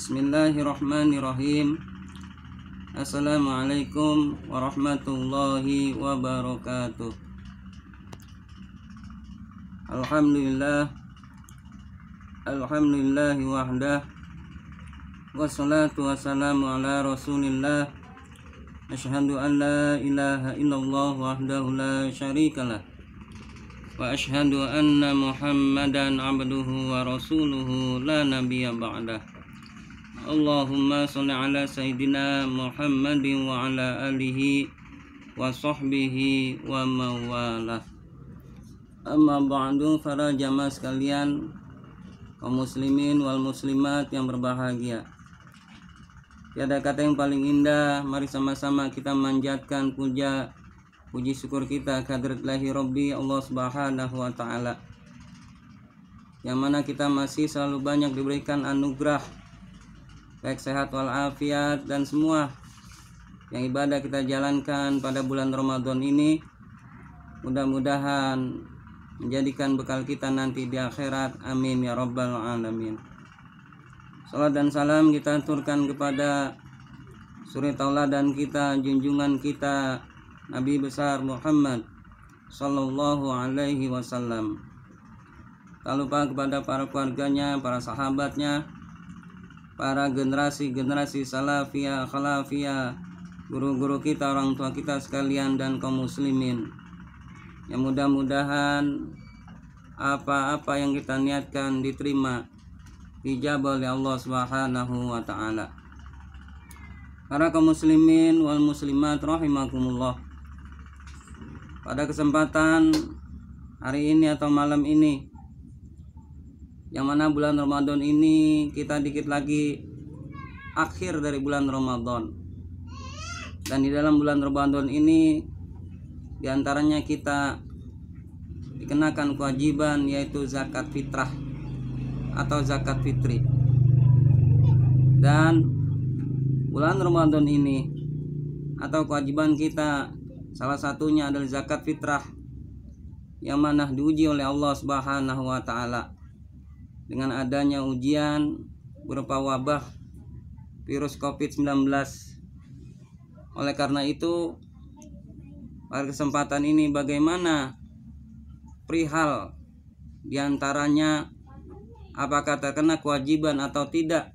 Bismillahirrahmanirrahim Assalamualaikum warahmatullahi wabarakatuh Alhamdulillah Alhamdulillahi wahdah Wassalatu wassalamu ala rasulillah Ashhadu an la ilaha illallah wahdahu la syarikalah wa ashhadu anna muhammadan abduhu wa rasuluhu la nabiya ba'dah Allahumma salli ala sayyidina Muhammadin wa ala alihi wa sahbihi wa mawalah amma ba'du para jamaah sekalian kaum muslimin wal muslimat yang berbahagia tiada kata yang paling indah mari sama-sama kita manjatkan puja puji syukur kita kehadirat Robbi Allah subhanahu wa ta'ala yang mana kita masih selalu banyak diberikan anugerah baik sehat walafiat dan semua yang ibadah kita jalankan pada bulan Ramadan ini mudah-mudahan menjadikan bekal kita nanti di akhirat amin ya rabbal alamin salat dan salam kita aturkan kepada suri dan kita junjungan kita Nabi besar Muhammad sallallahu alaihi wasallam tak lupa kepada para keluarganya para sahabatnya para generasi-generasi salafiyah, khalafiyah, guru-guru kita, orang tua kita sekalian dan kaum muslimin. yang mudah-mudahan apa-apa yang kita niatkan diterima dijabah oleh Allah Subhanahu wa taala. Para kaum muslimin wal muslimat rahimakumullah. Pada kesempatan hari ini atau malam ini yang mana bulan Ramadan ini kita dikit lagi akhir dari bulan Ramadan dan di dalam bulan Ramadan ini diantaranya kita dikenakan kewajiban yaitu zakat fitrah atau zakat fitri dan bulan Ramadan ini atau kewajiban kita salah satunya adalah zakat fitrah yang mana diuji oleh Allah Subhanahu wa taala dengan adanya ujian berupa wabah virus COVID-19. Oleh karena itu, pada kesempatan ini bagaimana perihal diantaranya apakah terkena kewajiban atau tidak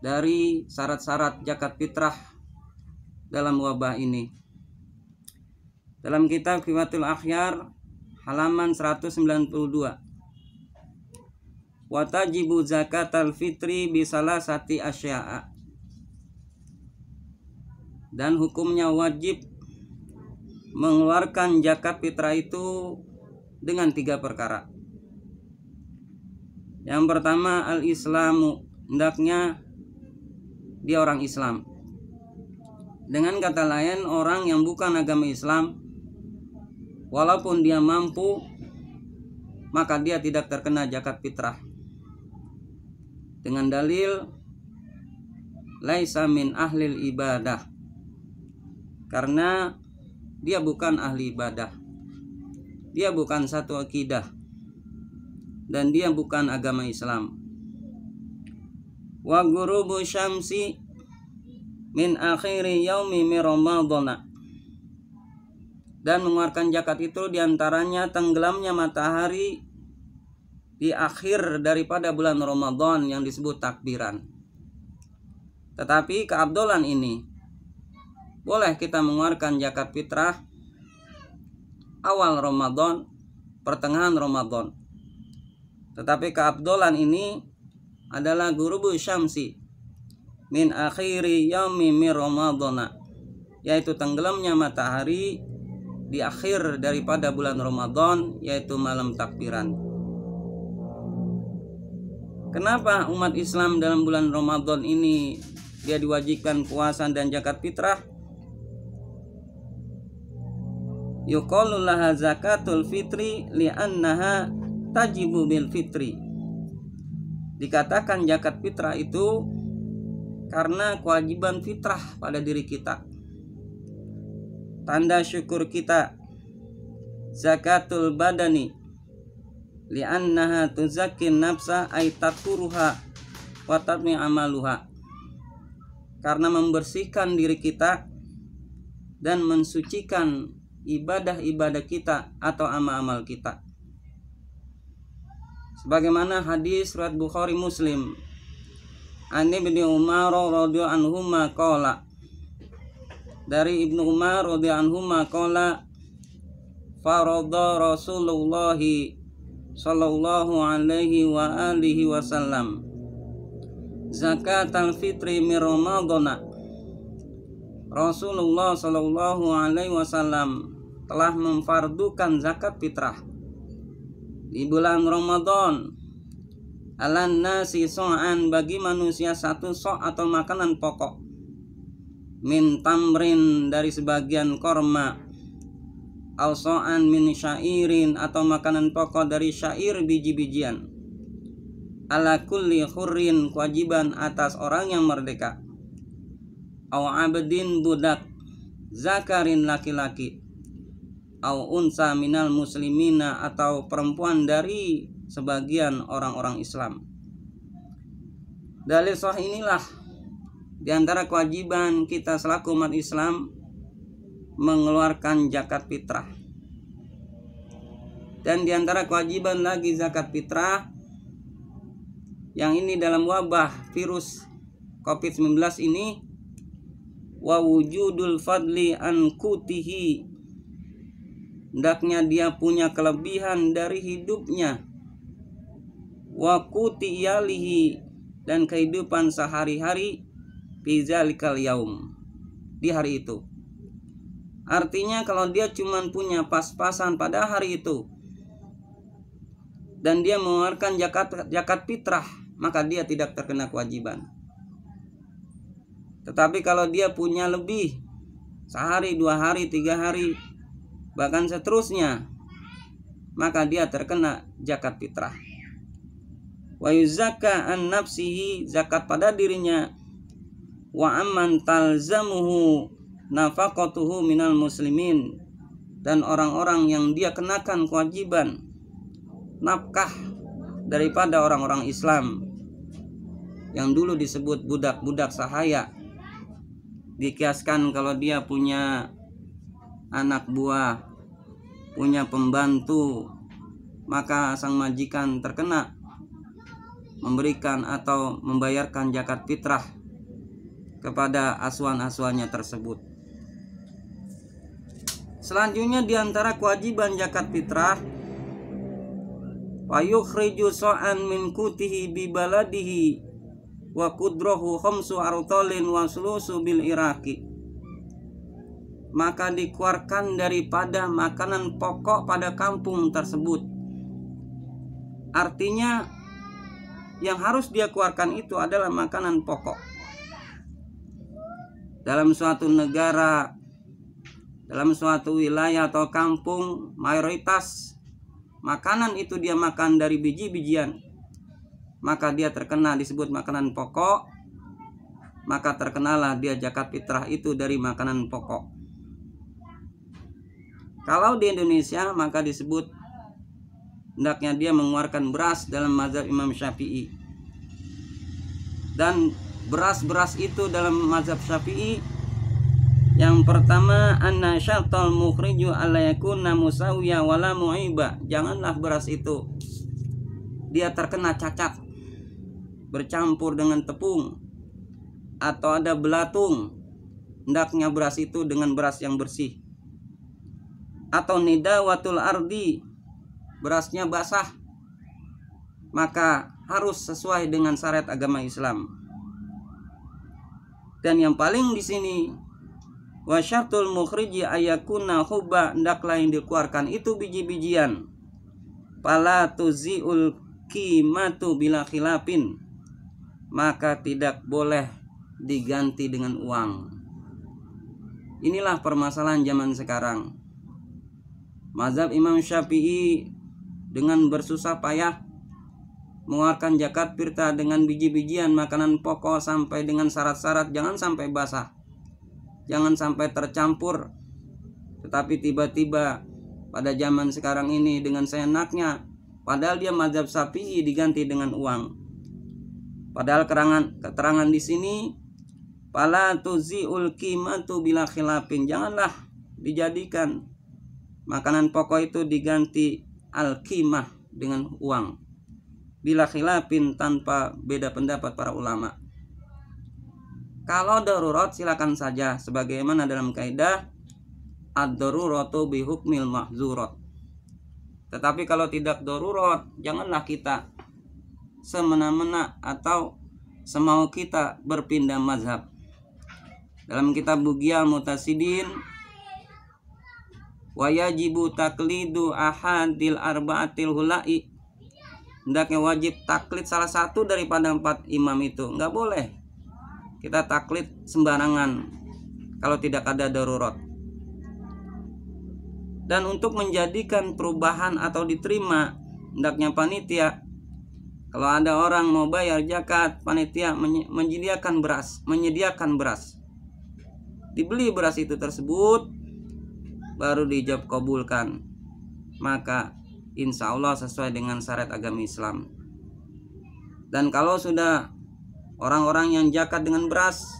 dari syarat-syarat zakat fitrah dalam wabah ini. Dalam kitab Kiwatul Akhyar halaman 192 watajibu al fitri bisalah sati asya'a dan hukumnya wajib mengeluarkan zakat fitrah itu dengan tiga perkara yang pertama al-islamu hendaknya dia orang Islam dengan kata lain orang yang bukan agama Islam walaupun dia mampu maka dia tidak terkena zakat fitrah dengan dalil laisa min ahlil ibadah karena dia bukan ahli ibadah dia bukan satu akidah dan dia bukan agama Islam wa ghurubu syamsi min akhiri yaumi ramadhana dan mengeluarkan jakat itu diantaranya tenggelamnya matahari di akhir daripada bulan Ramadan yang disebut takbiran. Tetapi keabdolan ini boleh kita mengeluarkan zakat fitrah awal Ramadan, pertengahan Ramadan. Tetapi keabdolan ini adalah guru bu syamsi min akhiri yaumi min ramadana yaitu tenggelamnya matahari di akhir daripada bulan Ramadan yaitu malam takbiran. Kenapa umat Islam dalam bulan Ramadan ini dia diwajibkan puasa dan zakat fitrah? Yukolulah zakatul fitri li'annaha tajibu bil fitri. Dikatakan zakat fitrah itu karena kewajiban fitrah pada diri kita. Tanda syukur kita zakatul badani li'annaha tuzakin nafsa ay tatkuruha wa tatmi amaluha karena membersihkan diri kita dan mensucikan ibadah-ibadah kita atau amal-amal kita sebagaimana hadis riwayat Bukhari Muslim Ani bin Umar radhiyallahu anhu maqala dari Ibnu Umar radhiyallahu anhu maqala farada Rasulullah sallallahu alaihi wa alihi wasallam zakat al-fitri min Ramadana Rasulullah sallallahu alaihi wasallam telah memfardukan zakat fitrah di bulan Ramadan alan nasi so'an bagi manusia satu sok atau makanan pokok min tamrin dari sebagian korma alsoan min syairin atau makanan pokok dari syair biji-bijian ala kulli hurrin kewajiban atas orang yang merdeka au abdin budak zakarin laki-laki au unsa minal muslimina atau perempuan dari sebagian orang-orang Islam dalil sah inilah diantara kewajiban kita selaku umat Islam mengeluarkan zakat fitrah. Dan diantara kewajiban lagi zakat fitrah yang ini dalam wabah virus COVID-19 ini wa wujudul fadli an kutihi hendaknya dia punya kelebihan dari hidupnya wa kutiyalihi dan kehidupan sehari-hari fizalikal yaum di hari itu Artinya kalau dia cuma punya pas-pasan pada hari itu dan dia mengeluarkan zakat jakat fitrah, maka dia tidak terkena kewajiban. Tetapi kalau dia punya lebih sehari, dua hari, tiga hari, bahkan seterusnya, maka dia terkena zakat fitrah. Wa yuzaka an nafsihi zakat pada dirinya wa amman talzamuhu nafaqatuhu minal muslimin dan orang-orang yang dia kenakan kewajiban nafkah daripada orang-orang Islam yang dulu disebut budak-budak sahaya dikiaskan kalau dia punya anak buah punya pembantu maka sang majikan terkena memberikan atau membayarkan zakat fitrah kepada asuhan-asuhannya tersebut Selanjutnya di antara kewajiban zakat fitrah wayukhriju so'an min kutihi bi baladihi wa kudrohu khamsu artolin wa sulusu bil iraki maka dikeluarkan daripada makanan pokok pada kampung tersebut artinya yang harus dia keluarkan itu adalah makanan pokok dalam suatu negara dalam suatu wilayah atau kampung mayoritas makanan itu dia makan dari biji-bijian maka dia terkena disebut makanan pokok maka terkenalah dia jakat fitrah itu dari makanan pokok kalau di Indonesia maka disebut hendaknya dia mengeluarkan beras dalam mazhab Imam Syafi'i dan beras-beras itu dalam mazhab Syafi'i yang pertama anna syartal mukhriju alla musawiya wala muiba. Janganlah beras itu dia terkena cacat bercampur dengan tepung atau ada belatung. Hendaknya beras itu dengan beras yang bersih. Atau nida watul ardi berasnya basah. Maka harus sesuai dengan syariat agama Islam. Dan yang paling di sini wa syartul mukhriji ayakuna huba ndaklah yang dikeluarkan itu biji-bijian pala tuziul kimatu bila khilafin maka tidak boleh diganti dengan uang inilah permasalahan zaman sekarang mazhab Imam Syafi'i dengan bersusah payah mengeluarkan zakat pirta dengan biji-bijian makanan pokok sampai dengan syarat-syarat jangan sampai basah jangan sampai tercampur. Tetapi tiba-tiba pada zaman sekarang ini dengan seenaknya, padahal dia mazhab sapi diganti dengan uang. Padahal keterangan keterangan di sini pala ulkima qimatu bila khilafin. Janganlah dijadikan makanan pokok itu diganti al-qimah dengan uang. Bila khilafin tanpa beda pendapat para ulama. Kalau darurat silakan saja sebagaimana dalam kaidah ad-daruratu bihukmil mahzurat. Tetapi kalau tidak darurat, janganlah kita semena-mena atau semau kita berpindah mazhab. Dalam kitab Bugia Mutasidin wayajibu taklidu ahadil arbaatil hulai hendaknya wajib taklid salah satu daripada empat imam itu nggak boleh kita taklid sembarangan kalau tidak ada darurat dan untuk menjadikan perubahan atau diterima hendaknya panitia kalau ada orang mau bayar zakat panitia menyediakan beras menyediakan beras dibeli beras itu tersebut baru dijawab kabulkan maka insya Allah sesuai dengan syarat agama Islam dan kalau sudah orang-orang yang jakat dengan beras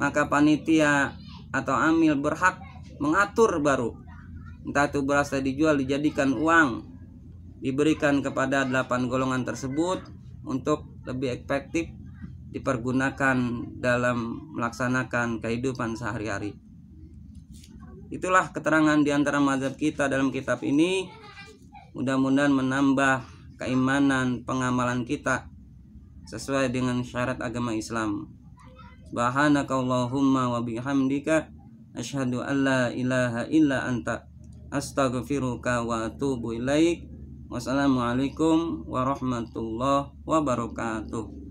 maka panitia atau amil berhak mengatur baru entah itu beras tadi dijual dijadikan uang diberikan kepada delapan golongan tersebut untuk lebih efektif dipergunakan dalam melaksanakan kehidupan sehari-hari itulah keterangan diantara mazhab kita dalam kitab ini mudah-mudahan menambah keimanan pengamalan kita sesuai dengan syarat agama Islam. Subhanakallahumma wa bihamdika asyhadu an la ilaha illa anta astaghfiruka wa atubu ilaik. Wassalamualaikum warahmatullahi wabarakatuh.